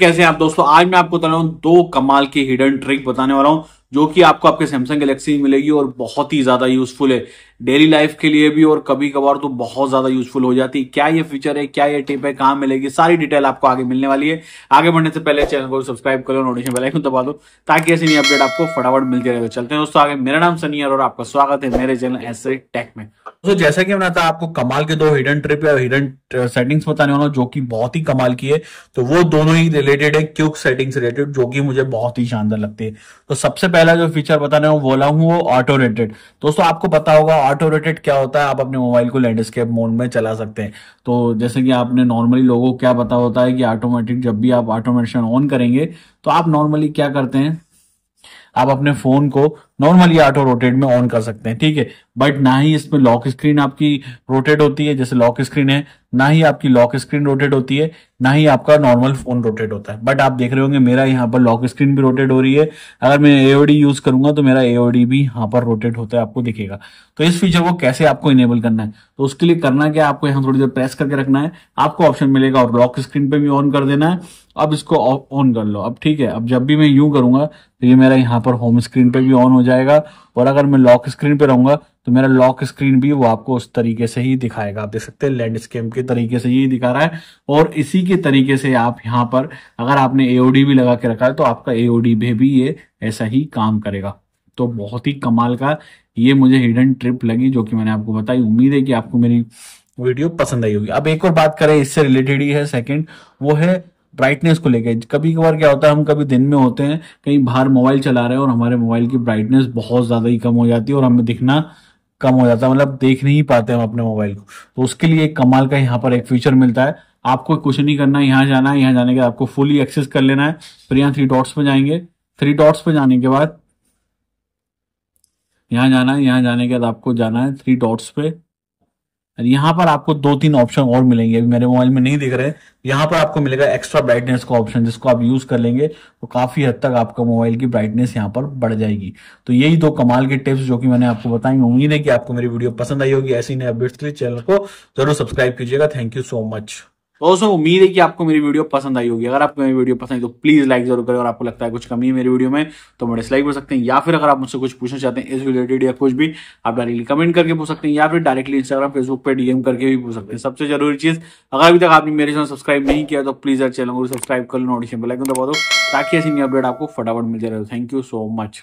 कैसे आप दोस्तों आज मैं आपको बता रहा हूं दो कमाल की हिडन ट्रिक बताने वाला हूं जो कि आपको आपके सैमसंग गैलेक्सी में मिलेगी और बहुत ही ज्यादा यूजफुल है डेली लाइफ के लिए भी और कभी कभार तो बहुत ज्यादा यूजफुल हो जाती है क्या ये फीचर है क्या ये टिप है कहाँ मिलेगी सारी डिटेल आपको आगे मिलने वाली है आगे बढ़ने से पहले चैनल को सब्सक्राइब करो नोटिफिकेशन बेल आइकन दबा दो ताकि ऐसी नई अपडेट आपको फटाफट मिलती रहे चलते हैं दोस्तों आगे मेरा नाम सनी और आपका स्वागत है मेरे चैनल ऐसे टेक में तो जैसा कि हमने था आपको कमाल के दो हिडन ट्रिप या हिडन सेटिंग्स uh, बताने वाला जो कि बहुत ही कमाल की है तो वो दोनों ही रिलेटेड है क्यूक सेटिंग्स रिलेटेड जो कि मुझे बहुत ही शानदार लगती है तो सबसे पहला जो फीचर बताने वो बोला हूँ वो ऑटो रेटेड दोस्तों आपको पता होगा ऑटो रेटेड क्या होता है आप अपने मोबाइल को लैंडस्केप मोड में चला सकते हैं तो जैसे कि आपने नॉर्मली लोगों को क्या पता होता है कि ऑटोमेटिक जब भी आप ऑटोमेशन ऑन करेंगे तो आप नॉर्मली क्या करते हैं आप अपने फोन को नॉर्मली ऑटो रोटेट में ऑन कर सकते हैं ठीक है बट ना ही इसमें लॉक स्क्रीन आपकी रोटेट होती है जैसे लॉक स्क्रीन है ना ही आपकी लॉक स्क्रीन रोटेट होती है ना ही आपका नॉर्मल फोन रोटेट होता है बट आप देख रहे होंगे मेरा यहाँ पर लॉक स्क्रीन भी रोटेट हो रही है अगर मैं एओडी यूज करूंगा तो मेरा एओडी भी यहाँ पर रोटेट होता है आपको दिखेगा तो इस फीचर को कैसे आपको इनेबल करना है तो उसके लिए करना क्या आपको यहाँ थोड़ी देर प्रेस करके रखना है आपको ऑप्शन मिलेगा और लॉक स्क्रीन पर भी ऑन कर देना है अब इसको ऑन कर लो अब ठीक है अब जब भी मैं यू करूंगा तो ये मेरा यहाँ पर होम स्क्रीन पर भी ऑन हो जाए जाएगा और अगर मैं लॉक स्क्रीन पे रहूंगा तो मेरा लॉक स्क्रीन भी वो आपको उस तरीके से ही दिखाएगा आप देख सकते हैं लैंडस्केप के तरीके से यही दिखा रहा है और इसी के तरीके से आप यहाँ पर अगर आपने एओडी भी लगा के रखा है तो आपका एओडी में भी ये ऐसा ही काम करेगा तो बहुत ही कमाल का ये मुझे हिडन ट्रिप लगी जो कि मैंने आपको बताई उम्मीद है कि आपको मेरी वीडियो पसंद आई होगी अब एक और बात करें इससे रिलेटेड ही है सेकंड वो है ब्राइटनेस को लेके कभी कभार क्या होता है हम कभी दिन में होते हैं कहीं बाहर मोबाइल चला रहे हैं और हमारे मोबाइल की ब्राइटनेस बहुत ज़्यादा ही कम हो जाती है और हमें दिखना कम हो जाता है मतलब देख नहीं पाते हम अपने मोबाइल को तो उसके लिए एक कमाल का यहाँ पर एक फीचर मिलता है आपको कुछ नहीं करना है यहाँ जाना है यहाँ जाने के आपको फुली एक्सेस कर लेना है फिर यहाँ थ्री डॉट्स पे जाएंगे थ्री डॉट्स पे जाने के बाद यहाँ जाना है यहाँ जाने के बाद आपको जाना है थ्री डॉट्स पे यहाँ पर आपको दो तीन ऑप्शन और मिलेंगे अभी मेरे मोबाइल में नहीं दिख रहे यहाँ पर आपको मिलेगा एक्स्ट्रा ब्राइटनेस का ऑप्शन जिसको आप यूज कर लेंगे तो काफी हद तक आपका मोबाइल की ब्राइटनेस यहाँ पर बढ़ जाएगी तो यही दो कमाल के टिप्स जो कि मैंने आपको बताएंगे उम्मीद है कि आपको मेरी वीडियो पसंद आई होगी ऐसी नए अपडेट्स के लिए चैनल को जरूर सब्सक्राइब कीजिएगा थैंक यू सो मच तो दोस्तों उम्मीद है कि आपको मेरी वीडियो पसंद आई होगी अगर आपको मेरी वीडियो पसंद आई तो प्लीज लाइक जरूर करें और आपको लगता है कुछ कमी है मेरी वीडियो में तो मैं डिसलाइक कर सकते हैं या फिर अगर आप मुझसे कुछ पूछना चाहते हैं इस रिलेटेड या कुछ भी आप डायरेक्टली कमेंट करके पूछ सकते हैं या फिर डायरेक्टली इंस्टाग्राम फेसबुक पर डीएम करके भी पूछ सकते हैं सबसे जरूरी चीज अगर अभी तक आपने मेरे चैनल सब्सक्राइब नहीं किया तो प्लीज यार चैनल को सब्सक्राइब कर लो नोटिफिकेशन बेलाइकन दबा दो ताकि ऐसी नई अपडेट आपको फटाफट मिल जाए थैंक यू सो मच